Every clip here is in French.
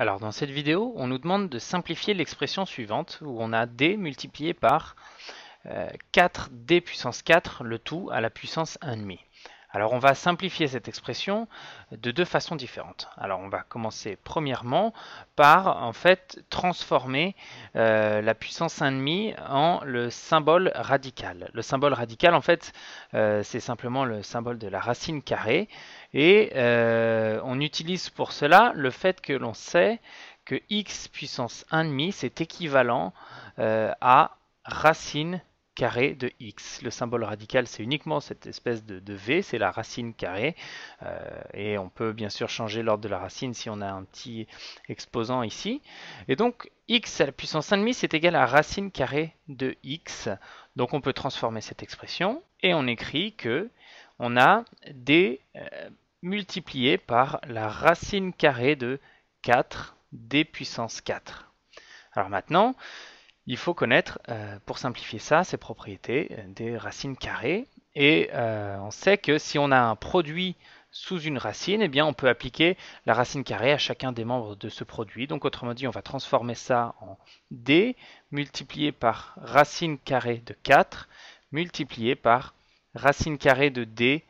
Alors dans cette vidéo, on nous demande de simplifier l'expression suivante où on a d multiplié par 4d euh, puissance 4, le tout à la puissance 1,5. Alors on va simplifier cette expression de deux façons différentes. Alors on va commencer premièrement par en fait transformer euh, la puissance 1,5 en le symbole radical. Le symbole radical en fait euh, c'est simplement le symbole de la racine carrée et euh, on utilise pour cela le fait que l'on sait que x puissance 1,5 c'est équivalent à racine carré de x. Le symbole radical, c'est uniquement cette espèce de, v, c'est la racine carrée. Euh, et on peut bien sûr changer l'ordre de la racine si on a un petit exposant ici. Et donc, x à la puissance 1,5, c'est égal à racine carrée de x. Donc on peut transformer cette expression et on écrit que on a d euh, multiplié par la racine carrée de 4 d puissance 4. Alors maintenant, il faut connaître, euh, pour simplifier ça, ses propriétés euh, des racines carrées. Et euh, on sait que si on a un produit sous une racine, eh bien, on peut appliquer la racine carrée à chacun des membres de ce produit. Donc autrement dit, on va transformer ça en d multiplié par racine carrée de 4 multiplié par racine carrée de d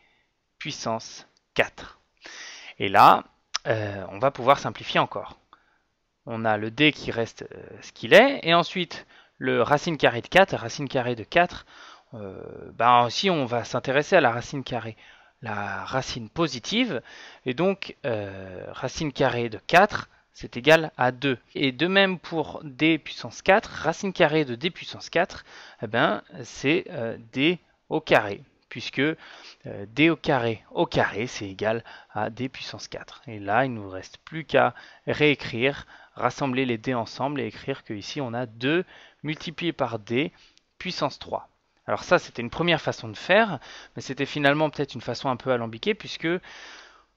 puissance 4. Et là, on va pouvoir simplifier encore on a le d qui reste euh, ce qu'il est, et ensuite le racine carré de 4, racine carrée de 4, euh, ben aussi on va s'intéresser à la racine carrée, la racine positive, et donc euh, racine carrée de 4, c'est égal à 2. Et de même pour d puissance 4, racine carrée de d puissance 4, eh ben, c'est d au carré puisque euh, d au carré au carré, c'est égal à d puissance 4. Et là, il ne nous reste plus qu'à réécrire, rassembler les d ensemble et écrire qu'ici on a 2 multiplié par d puissance 3. Alors ça, c'était une première façon de faire, mais c'était finalement peut-être une façon un peu alambiquée, puisque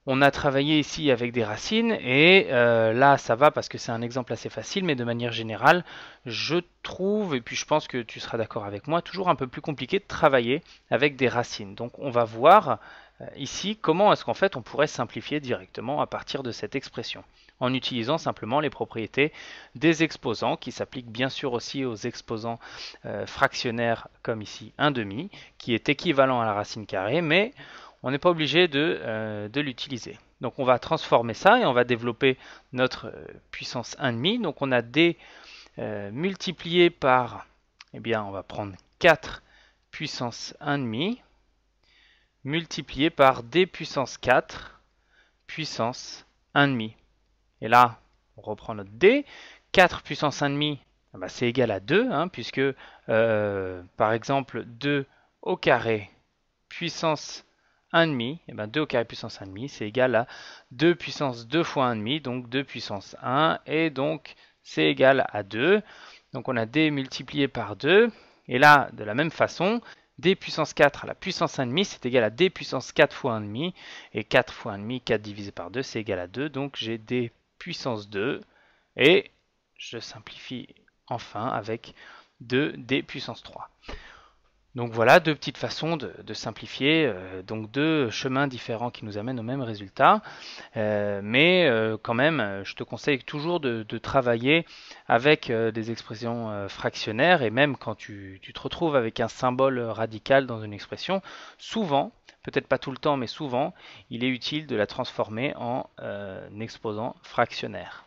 on a travaillé ici avec des racines et euh, là ça va parce que c'est un exemple assez facile mais de manière générale je trouve et puis je pense que tu seras d'accord avec moi toujours un peu plus compliqué de travailler avec des racines donc on va voir euh, ici comment est-ce qu'en fait on pourrait simplifier directement à partir de cette expression en utilisant simplement les propriétés des exposants qui s'appliquent bien sûr aussi aux exposants euh, fractionnaires comme ici 1,5 qui est équivalent à la racine carrée mais on n'est pas obligé euh, de, l'utiliser. Donc on va transformer ça et on va développer notre euh, puissance 1,5. Donc on a D euh, multiplié par, eh bien on va prendre 4 puissance 1,5 multiplié par D puissance 4 puissance 1,5. Et là, on reprend notre D. 4 puissance 1,5, ah bah, c'est égal à 2, hein, puisque par exemple 2 au carré puissance 1,5, et bien 2 au carré puissance 1,5, c'est égal à 2 puissance 2 fois 1,5, donc 2 puissance 1, et donc c'est égal à 2. Donc on a d multiplié par 2, et là, de la même façon, d puissance 4 à la puissance 1,5, c'est égal à d puissance 4 fois 1,5, et 4 fois 1,5, 4 divisé par 2, c'est égal à 2, donc j'ai d puissance 2, et je simplifie enfin avec 2d puissance 3. Donc voilà, deux petites façons de, simplifier, euh, donc deux chemins différents qui nous amènent au même résultat. Euh, mais euh, quand même, je te conseille toujours de, travailler avec des expressions fractionnaires, et même quand tu, te retrouves avec un symbole radical dans une expression, souvent, peut-être pas tout le temps, mais souvent, il est utile de la transformer en exposant fractionnaire.